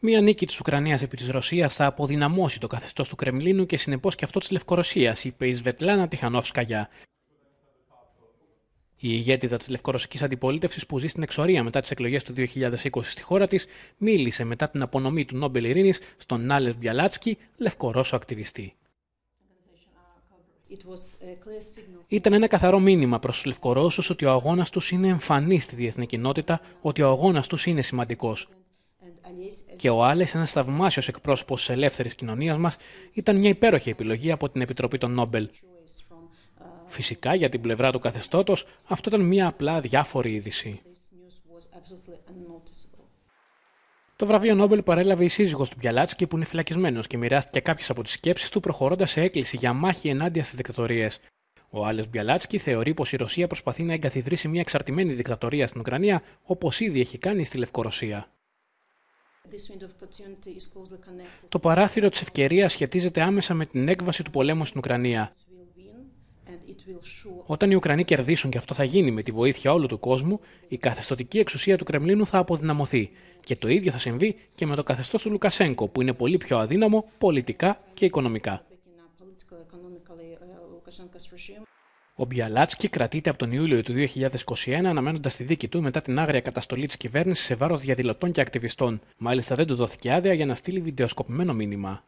Μία νίκη της Ουκρανίας επί της Ρωσίας θα αποδυναμώσει το καθεστώς του Κρεμλίνου και συνεπώς και αυτό της Λευκορωσίας, είπε η Σβετλάνα Τιχανόφσκαγιά. Η ηγέτιδα της λευκορωσικής αντιπολίτευσης που ζει στην εξορία μετά τις εκλογές του 2020 στη χώρα της, μίλησε μετά την απονομή του Νόμπελ Ειρήνης στον Νάλε Μπιαλάτσκι, λευκορώσο ακτιβιστή. Ήταν ένα καθαρό μήνυμα προς τους Λευκορώσους ότι ο αγώνας τους είναι εμφανής στη διεθνή κοινότητα, ότι ο αγώνας τους είναι σημαντικός. Ε, και ο Άλες, ένας θαυμάσιος εκπρόσωπος της ελεύθερης κοινωνίας μας, ήταν μια υπέροχη επιλογή από την Επιτροπή των Νόμπελ. Φυσικά για την πλευρά του καθεστώτος, αυτό ήταν μια απλά διάφορη είδηση. Το βραβείο Νόμπελ παρέλαβε η σύζυγος του Μπιαλάτσκι που είναι φυλακισμένος και μοιράστηκε κάποιες από τις σκέψεις του προχωρώντας σε έκκληση για μάχη ενάντια στις δικτατορίες. Ο Άλες Μπιαλάτσκι θεωρεί πως η Ρωσία προσπαθεί να εγκαθιδρύσει μια εξαρτημένη δικτατορία στην Ουκρανία, όπως ήδη έχει κάνει στη Λευκορωσία. Το παράθυρο της ευκαιρίας σχετίζεται άμεσα με την έκβαση του πολέμου στην Ουκρανία. Όταν οι Ουκρανοί κερδίσουν και αυτό θα γίνει με τη βοήθεια όλου του κόσμου, η καθεστωτική εξουσία του Κρεμλίνου θα αποδυναμωθεί. Και το ίδιο θα συμβεί και με το καθεστώς του Λουκασέγκο, που είναι πολύ πιο αδύναμο πολιτικά και οικονομικά. Ο Μπιαλάτσκι κρατείται από τον Ιούλιο του 2021 αναμένοντας τη δίκη του μετά την άγρια καταστολή της κυβέρνησης σε βάρος διαδηλωτών και ακτιβιστών. Μάλιστα δεν του δόθηκε άδεια για να στείλει βιντεοσκοπημένο μήνυμα.